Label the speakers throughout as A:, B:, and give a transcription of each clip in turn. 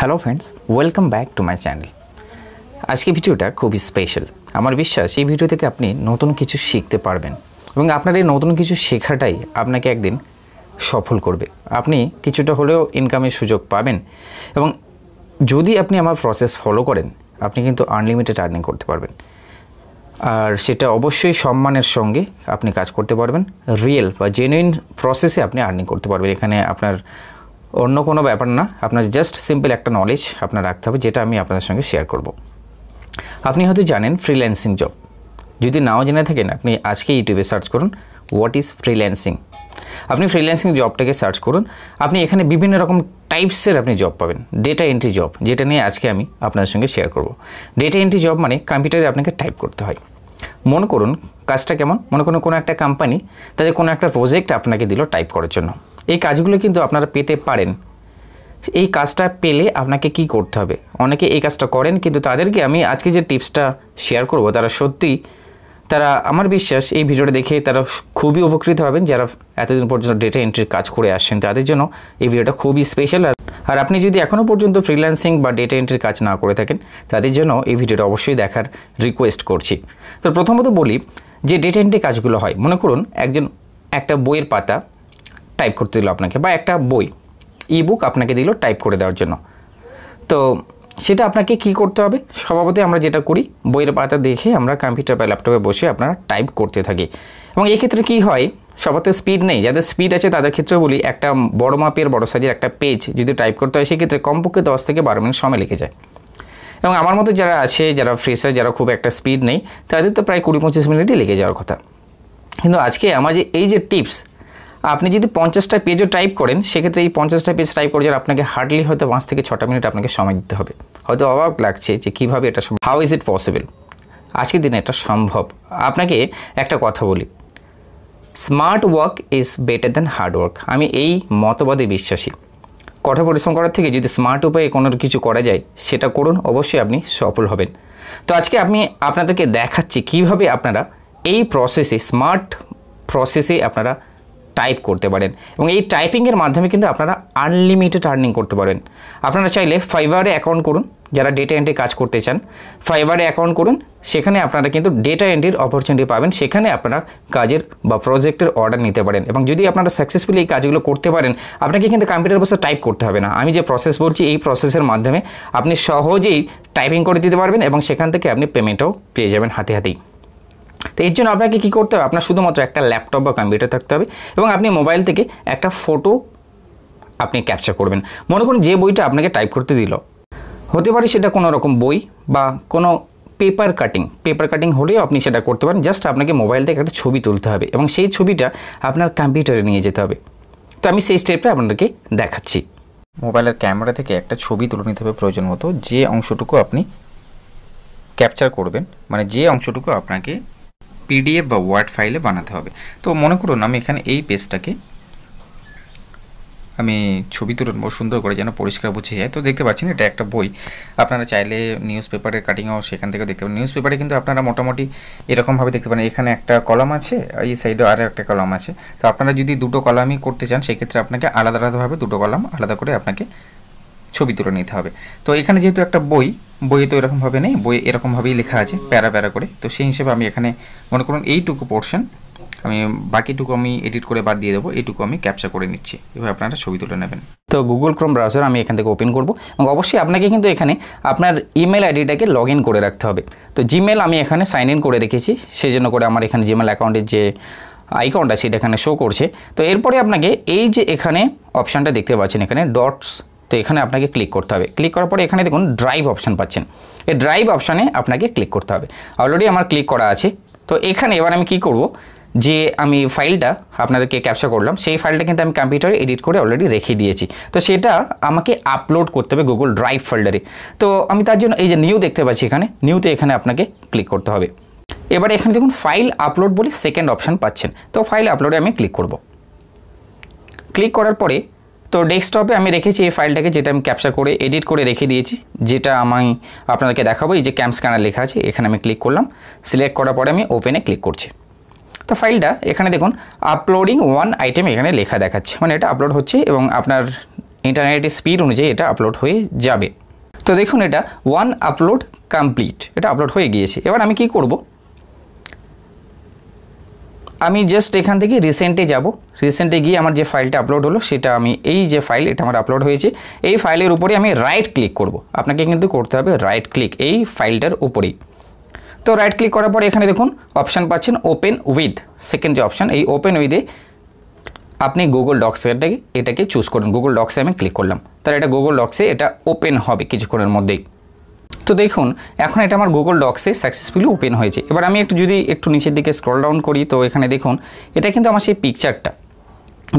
A: Hello friends welcome back to my channel আজকে ভিডিওটা খুবই স্পেশাল আমার বিশ্বাস এই ভিডিও থেকে আপনি নতুন কিছু শিখতে পারবেন এবং আপনার এই নতুন কিছু শেখাটাই আপনাকে একদিন সফল করবে আপনি কিছুটা হলেও ইনকামের সুযোগ পাবেন এবং যদি আপনি আমার প্রসেস ফলো করেন আপনি কিন্তু আনলিমিটেড আর্নিং করতে পারবেন আর সেটা অবশ্যই সম্মানের সঙ্গে আপনি কাজ করতে পারবেন রিয়েল বা জেনুইন প্রসেসে আপনি আর্নিং করতে পারবেন এখানে আপনার অন্য কোনো ব্যাপার না আপনার জাস্ট সিম্পল একটা নলেজ আপনার রাখতে হবে যেটা আমি আপনাদের সঙ্গে শেয়ার করব আপনি হয়তো জানেন ফ্রিল্যান্সিং জব যদি নাও জেনে থাকেন আপনি আজকে ইউটিউবে সার্চ করুন হোয়াট ইজ ফ্রিল্যান্সিং আপনি ফ্রিল্যান্সিং জবটাকে সার্চ করুন আপনি এখানে বিভিন্ন রকম টাইপসের আপনি জব পাবেন ডেটা এন্ট্রি জব যেটা নিয়ে আজকে আমি আপনাদের সঙ্গে শেয়ার করব ডেটা এন্ট্রি জব মানে কম্পিউটারে আপনাকে টাইপ করতে হয় মনে করুন কাজটা কেমন মনে করুন কোনো একটা কোম্পানি তাদের কোনো একটা প্রজেক্ট আপনাকে দিল টাইপ করার জন্য এই কাজগুলো কিন্তু আপনারা পেতে পারেন এই কাজটা পেলে আপনাকে কি করতে হবে অনেকে এই কাজটা করেন কিন্তু তাদেরকে আমি আজকে যে টিপসটা শেয়ার করব তারা সত্যি তারা আমার বিশ্বাস এই ভিডিওটা দেখে তারা খুবই উপকৃত হবেন যারা এতদিন পর্যন্ত ডেটা এন্ট্রির কাজ করে আসছেন তাদের জন্য এই ভিডিওটা খুবই স্পেশাল আর আপনি যদি এখনও পর্যন্ত ফ্রিল্যান্সিং বা ডেটা এন্ট্রির কাজ না করে থাকেন তাদের জন্য এই ভিডিওটা অবশ্যই দেখার রিকোয়েস্ট করছি তো প্রথমত বলি যে ডেটা এন্ট্রি কাজগুলো হয় মনে করুন একজন একটা বইয়ের পাতা টাইপ করতে দিল আপনাকে বা একটা বই ই বুক আপনাকে দিল টাইপ করে দেওয়ার জন্য তো সেটা আপনাকে কি করতে হবে স্বভাবতে আমরা যেটা করি বইয়ের পাতা দেখে আমরা কম্পিউটার বা ল্যাপটপে বসে আপনারা টাইপ করতে থাকি এবং এক্ষেত্রে কি হয় সবাতে স্পিড নেই যাদের স্পিড আছে তাদের ক্ষেত্রে বলি একটা বড় মাপের বড় সাইজের একটা পেজ যদি টাইপ করতে হয় সেক্ষেত্রে কমপক্ষে দশ থেকে বারো মিনিট সময় লেগে যায় এবং আমার মতো যারা আছে যারা ফ্রেশার যারা খুব একটা স্পিড নেই তাদের তো প্রায় কুড়ি পঁচিশ মিনিটই লেগে যাওয়ার কথা কিন্তু আজকে আমার যে এই যে টিপস আপনি যদি পঞ্চাশটা পেজও টাইপ করেন সেক্ষেত্রে এই পঞ্চাশটা পেজ টাইপ করে আপনাকে হার্ডলি হয়তো পাঁচ থেকে ছটা মিনিট আপনাকে সময় দিতে হবে হয়তো অবাক লাগছে যে কীভাবে এটা হাউ ইজ ইট পসিবল আজকের দিনে এটা সম্ভব আপনাকে একটা কথা বলি smart work is better than hard work আমি এই মতবাদে বিশ্বাসী কঠোর পরিশ্রম করার থেকে যদি স্মার্ট উপায়ে কোনো কিছু করা যায় সেটা করুন অবশ্যই আপনি সফল হবেন তো আজকে আমি আপনাদেরকে দেখাচ্ছি কিভাবে আপনারা এই প্রসেসে স্মার্ট প্রসেসে আপনারা টাইপ করতে পারেন এবং এই টাইপিংয়ের মাধ্যমে কিন্তু আপনারা আনলিমিটেড আর্নিং করতে পারেন আপনারা চাইলে ফাইবারে অ্যাকাউন্ট করুন যারা ডেটা এন্ট্রি কাজ করতে চান ফাইবারে অ্যাকাউন্ট করুন সেখানে আপনারা কিন্তু ডেটা এন্ট্রির অপরচুনিটি পাবেন সেখানে আপনারা কাজের বা প্রজেক্টের অর্ডার নিতে পারেন এবং যদি আপনারা সাকসেসফুলি এই কাজগুলো করতে পারেন আপনাকে কিন্তু কম্পিউটার বসে টাইপ করতে হবে না আমি যে প্রসেস বলছি এই প্রসেসের মাধ্যমে আপনি সহজেই টাইপিং করে দিতে পারবেন এবং সেখান থেকে আপনি পেমেন্টও পেয়ে যাবেন হাতে হাতেই তো এর জন্য আপনাকে কী করতে হবে আপনার শুধুমাত্র একটা ল্যাপটপ বা কম্পিউটার থাকতে হবে এবং আপনি মোবাইল থেকে একটা ফটো আপনি ক্যাপচার করবেন মনে করুন যে বইটা আপনাকে টাইপ করতে দিল হতে পারে সেটা কোনো রকম বই বা কোনো পেপার কাটিং পেপার কাটিং হলেও আপনি সেটা করতে পারেন জাস্ট আপনাকে মোবাইল থেকে একটা ছবি তুলতে হবে এবং সেই ছবিটা আপনার কম্পিউটারে নিয়ে যেতে হবে তো আমি সেই স্টেপটা আপনাদেরকে দেখাচ্ছি মোবাইলের ক্যামেরা থেকে একটা ছবি তুলে নিতে হবে প্রয়োজন মতো যে অংশটুকু আপনি ক্যাপচার করবেন মানে যে অংশটুকু আপনাকে পিডিএফ বা ওয়ার্ড ফাইলে বানাতে হবে তো মনে করুন আমি এখানে এই পেজটাকে আমি ছবি তুলব সুন্দর করে যেন পরিষ্কার বুঝে যায় তো দেখতে পাচ্ছেন এটা একটা বই আপনারা চাইলে নিউজ পেপারের কাটিংও সেখান থেকে দেখতে পারেন নিউজ পেপারে কিন্তু আপনারা মোটামুটি এরকমভাবে দেখতে পারেন এখানে একটা কলম আছে এই সাইডে আরও একটা কলম আছে তো আপনারা যদি দুটো কলামই করতে চান সেক্ষেত্রে আপনাকে আলাদা আলাদাভাবে দুটো কলাম আলাদা করে আপনাকে ছবি তুলে নিতে হবে তো এখানে যেহেতু একটা বই বইয়ে তো এরকমভাবে নেই বই এরকমভাবেই লেখা আছে প্যারা প্যারা করে তো সেই হিসেবে আমি এখানে মনে করুন এইটুকু পোর্শন আমি বাকিটুকু আমি এডিট করে বাদ দিয়ে দেবো এইটুকু আমি ক্যাপচার করে নিচ্ছি এভাবে আপনারা ছবি তুলে নেবেন তো গুগল ক্রোম ব্রাউজার আমি এখান থেকে ওপেন করবো এবং অবশ্যই আপনাকে কিন্তু এখানে আপনার ইমেল আইডিটাকে লগ করে রাখতে হবে তো জিমেল আমি এখানে সাইন ইন করে রেখেছি সেই জন্য করে আমার এখানে জিমেল অ্যাকাউন্টের যে আইকনটা সেটা এখানে শো করছে তো এরপরে আপনাকে এই যে এখানে অপশানটা দেখতে পাচ্ছেন এখানে ডটস তো এখানে আপনাকে ক্লিক করতে হবে ক্লিক করার পরে এখানে দেখুন ড্রাইভ অপশান পাচ্ছেন এই ড্রাইভ অপশানে আপনাকে ক্লিক করতে হবে অলরেডি আমার ক্লিক করা আছে তো এখানে এবার আমি কি করব যে আমি ফাইলটা আপনাদেরকে ক্যাপচার করলাম সেই ফাইলটা কিন্তু আমি কম্পিউটারে এডিট করে অলরেডি রেখে দিয়েছি তো সেটা আমাকে আপলোড করতে হবে গুগল ড্রাইভ ফোল্ডারে তো আমি তার জন্য এই যে নিউ দেখতে পাচ্ছি এখানে নিউতে এখানে আপনাকে ক্লিক করতে হবে এবার এখানে দেখুন ফাইল আপলোড বলে সেকেন্ড অপশান পাচ্ছেন তো ফাইল আপলোডে আমি ক্লিক করব ক্লিক করার পরে তো ডেস্কটপে আমি রেখেছি এই ফাইলটাকে যেটা আমি ক্যাপচার করে এডিট করে রেখে দিয়েছি যেটা আমি আপনাদেরকে দেখাবো এই যে ক্যাম্প স্ক্যানার লেখা আছে এখানে আমি ক্লিক করলাম সিলেক্ট করার পরে আমি ওপেনে ক্লিক করছি তো ফাইলটা এখানে দেখুন আপলোডিং ওয়ান আইটেম এখানে লেখা দেখাচ্ছে মানে এটা আপলোড হচ্ছে এবং আপনার ইন্টারনেটের স্পিড অনুযায়ী এটা আপলোড হয়ে যাবে তো দেখুন এটা ওয়ান আপলোড কমপ্লিট এটা আপলোড হয়ে গিয়েছে এবার আমি কি করব আমি জাস্ট এখান থেকে রিসেন্টে যাব রিসেন্টে গিয়ে আমার যে ফাইলটা আপলোড হলো সেটা আমি এই যে ফাইল এটা আমার আপলোড হয়েছে এই ফাইলের উপরে আমি রাইট ক্লিক করব আপনাকে কিন্তু করতে হবে রাইট ক্লিক এই ফাইলটার উপরেই তো রাইট ক্লিক করার পর এখানে দেখুন অপশান পাচ্ছেন ওপেন উইথ সেকেন্ড যে অপশান এই ওপেন উইথে আপনি গুগল ডক্সটাকে এটাকে চুজ করুন গুগল ডক্সে আমি ক্লিক করলাম তাহলে এটা গুগল ডক্সে এটা ওপেন হবে কিছুক্ষণের মধ্যেই তো দেখুন এখন এটা আমার গুগল ডক্সে সাকসেসফুলি ওপেন হয়েছে এবার আমি একটু যদি একটু নিচের দিকে স্ক্রল ডাউন করি তো এখানে দেখুন এটা কিন্তু আমার সেই পিকচারটা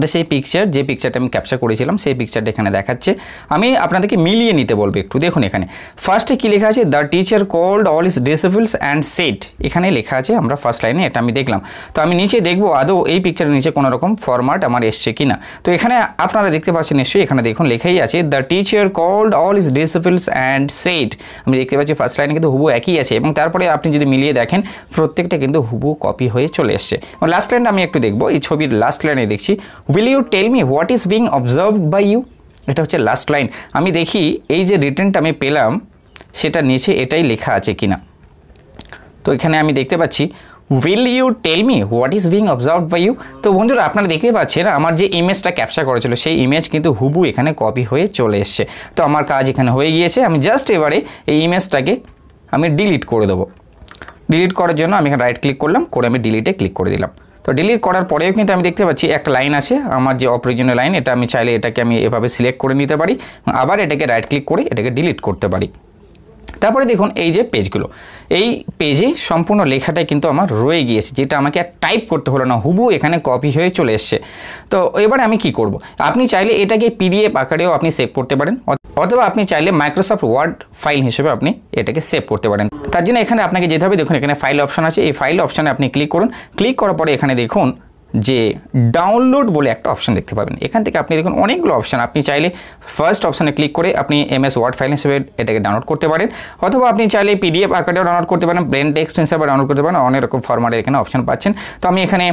A: তো সেই পিকচার যে পিকচারটা আমি ক্যাপচার করেছিলাম সেই পিকচারটা এখানে দেখাচ্ছে আমি আপনাদেরকে মিলিয়ে নিতে বলবো একটু দেখুন এখানে ফার্স্টে কী লেখা আছে the teacher called all his disciples and said এখানে লেখা আছে আমরা ফার্স্ট লাইনে এটা আমি দেখলাম তো আমি নিচে দেখবো আদৌ এই পিকচারের নিচে কোনো রকম ফরম্যাট আমার এসছে কি না তো এখানে আপনারা দেখতে পাচ্ছেন নিশ্চয়ই এখানে দেখুন লেখাই আছে the teacher called all his disciples and said আমি দেখতে পাচ্ছি ফার্স্ট লাইনে কিন্তু হুবু একই আছে এবং তারপরে আপনি যদি মিলিয়ে দেখেন প্রত্যেকটা কিন্তু হুবু কপি হয়ে চলে এসছে লাস্ট লাইনটা আমি একটু দেখবো এই ছবির লাস্ট লাইনে দেখছি will you tell me what is being observed by you এটা হচ্ছে লাস্ট লাইন আমি দেখি এই যে রিটার্নটা আমি পেলাম সেটা নিচে এটাই লেখা আছে কি না তো এখানে আমি দেখতে পাচ্ছি will you tell me what is being observe by you তো বন্ধুরা আপনারা দেখতে পাচ্ছেন আমার যে ইমেজটা ক্যাপচার করেছিল সেই ইমেজ কিন্তু হুবু এখানে কপি হয়ে চলে এসছে তো আমার কাজ এখানে হয়ে গিয়েছে আমি জাস্ট এবারে এই ইমেজটাকে আমি ডিলিট করে দেবো ডিলিট করার জন্য আমি এখানে রাইট ক্লিক করলাম করে আমি ডিলিটে ক্লিক করে দিলাম তো ডিলিট করার পরেও কিন্তু আমি দেখতে পাচ্ছি একটা লাইন আছে আমার যে অপ্রয়োজনীয় লাইন এটা আমি চাইলে এটাকে আমি এভাবে সিলেক্ট করে নিতে পারি আবার এটাকে রাইট ক্লিক করে এটাকে ডিলিট করতে পারি তারপরে দেখুন এই যে পেজগুলো এই পেজে সম্পূর্ণ লেখাটাই কিন্তু আমার রয়ে গিয়েছে যেটা আমাকে আর টাইপ করতে হলো না হুবু এখানে কপি হয়ে চলে এসছে তো এবারে আমি কি করব। আপনি চাইলে এটাকে পিডিএফ আকারেও আপনি সেভ করতে পারেন অথবা আপনি চাইলে মাইক্রোসফট ওয়ার্ড ফাইল হিসেবে আপনি এটাকে সেভ করতে পারেন তার জন্য এখানে আপনাকে যেতে হবে দেখুন এখানে ফাইল অপশন আছে এই ফাইল অপশনে আপনি ক্লিক করুন ক্লিক করার পরে এখানে দেখুন যে ডাউনলোড বলে একটা অপশান দেখতে পাবেন এখান থেকে আপনি দেখুন অনেকগুলো অপশান আপনি চাইলে ফার্স্ট অপশানে ক্লিক করে আপনি এমএস ওয়ার্ড ফাইল হিসেবে এটাকে ডাউনলোড করতে পারেন অথবা আপনি চাইলে পিডিএফ আকারেও ডাউনলোড করতে পারেন প্লেন টেক্সট হিসেবে ডাউনলোড করতে পারেন অনেক রকম ফরম্যাটের এখানে অপশান পাচ্ছেন তো আমি এখানে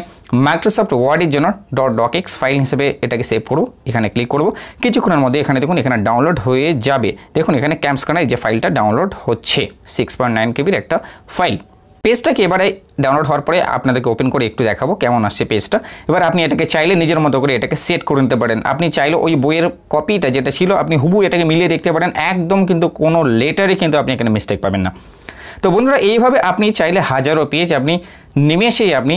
A: মাইক্রোসফট ওয়ার্ডের জন্য ডট ডকেক্স ফাইল হিসেবে এটাকে সেভ করব এখানে ক্লিক করব কিছুক্ষণের মধ্যে এখানে দেখুন এখানে ডাউনলোড হয়ে যাবে দেখুন এখানে ক্যাম্পসকানায় যে ফাইলটা ডাউনলোড হচ্ছে সিক্স পয়েন্ট নাইন কেবির একটা ফাইল পেজটাকে এবারে ডাউনলোড হওয়ার পরে আপনাদেরকে ওপেন করে একটু দেখাবো কেমন আসছে পেজটা এবার আপনি এটাকে চাইলে নিজের মতো করে এটাকে সেট করে নিতে পারেন আপনি চাইলে ওই বইয়ের কপিটা যেটা ছিল আপনি হুবু এটাকে মিলিয়ে দেখতে পারেন একদম কিন্তু কোনো লেটারে কিন্তু আপনি এখানে মিস্টেক পাবেন না তো বন্ধুরা এইভাবে আপনি চাইলে হাজারো পেজ আপনি নিমেষেই আপনি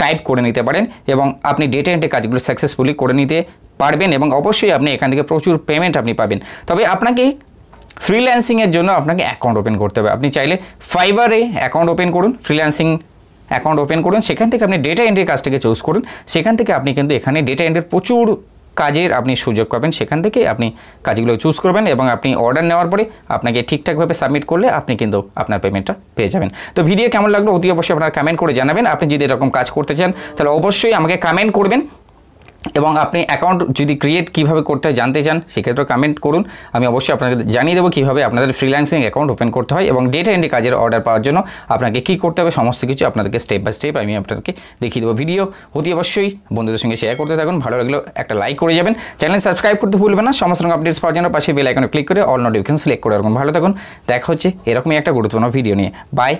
A: টাইপ করে নিতে পারেন এবং আপনি ডেটা এন্ট্রি কাজগুলো সাকসেসফুলি করে নিতে পারবেন এবং অবশ্যই আপনি এখান থেকে প্রচুর পেমেন্ট আপনি পাবেন তবে আপনাকে ফ্রিল্যান্সিংয়ের জন্য আপনাকে অ্যাকাউন্ট ওপেন করতে হবে আপনি চাইলে ফাইবারে অ্যাকাউন্ট ওপেন করুন ফ্রিল্যান্সিং অ্যাকাউন্ট ওপেন করুন সেখান থেকে আপনি ডেটা এন্ট্রির কাজটাকে চুজ করুন সেখান থেকে আপনি কিন্তু এখানে ডেটা এন্ট্রির প্রচুর কাজের আপনি সুযোগ পাবেন সেখান থেকে আপনি কাজগুলো চুজ করবেন এবং আপনি অর্ডার নেওয়ার পরে আপনাকে ঠিকঠাকভাবে সাবমিট করলে আপনি কিন্তু আপনার পেমেন্টটা পেয়ে যাবেন তো ভিডিও কেমন লাগলো অতি অবশ্যই আপনার কমেন্ট করে জানাবেন আপনি যদি এরকম কাজ করতে চান তাহলে অবশ্যই আমাকে কমেন্ট করবেন এবং আপনি অ্যাকাউন্ট যদি ক্রিয়েট কিভাবে করতে জানতে চান সেক্ষেত্রে কমেন্ট করুন আমি অবশ্যই আপনাকে জানিয়ে দেবো কীভাবে আপনাদের ফ্রিল্যান্সিং অ্যাকাউন্ট ওপেন করতে হয় এবং ডেটা এন্ডি কাজের অর্ডার পাওয়ার জন্য আপনাকে কী করতে হবে সমস্ত কিছু আপনাদেরকে স্টেপ বাই স্টেপ আমি আপনাকে দেখিয়ে দেবো ভিডিও অতি অবশ্যই বন্ধুদের সঙ্গে শেয়ার করতে থাকুন ভালো লাগলেও একটা লাইক করে যাবেন চ্যানেল সাবস্ক্রাইব করতে ভুলবেন না সমস্ত রকম আপডেটস পাওয়ার জন্য পাশে বেল আইকনে ক্লিক করে অল নোটিফিকেশন সিলেক্ট করে রাখুন ভালো থাকুন দেখা হচ্ছে এরকমই একটা গুরুত্বপূর্ণ ভিডিও নিয়ে বাই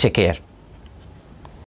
A: টেক কেয়ার